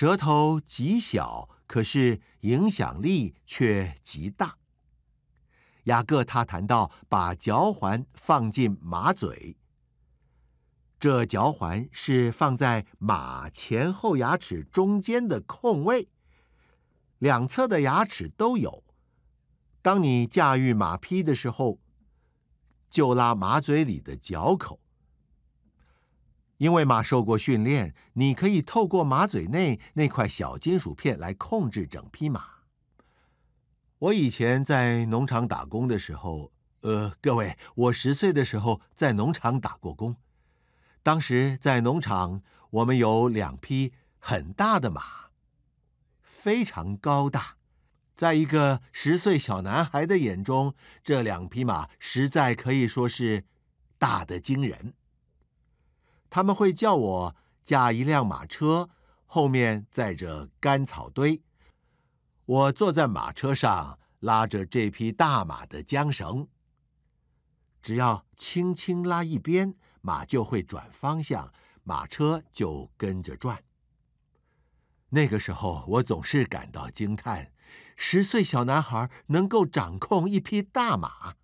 舌头极小，可是影响力却极大。雅各他谈到把嚼环放进马嘴，这嚼环是放在马前后牙齿中间的空位，两侧的牙齿都有。当你驾驭马匹的时候，就拉马嘴里的嚼口。因为马受过训练，你可以透过马嘴内那块小金属片来控制整匹马。我以前在农场打工的时候，呃，各位，我十岁的时候在农场打过工。当时在农场，我们有两匹很大的马，非常高大。在一个十岁小男孩的眼中，这两匹马实在可以说是大的惊人。他们会叫我驾一辆马车，后面载着干草堆，我坐在马车上，拉着这匹大马的缰绳。只要轻轻拉一边，马就会转方向，马车就跟着转。那个时候，我总是感到惊叹：十岁小男孩能够掌控一匹大马。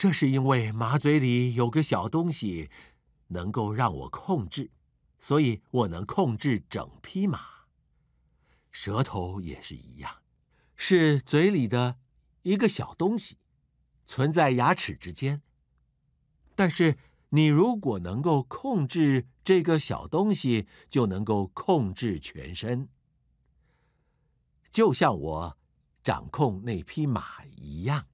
这是因为马嘴里有个小东西，能够让我控制，所以我能控制整匹马。舌头也是一样，是嘴里的一个小东西，存在牙齿之间。但是你如果能够控制这个小东西，就能够控制全身，就像我掌控那匹马一样。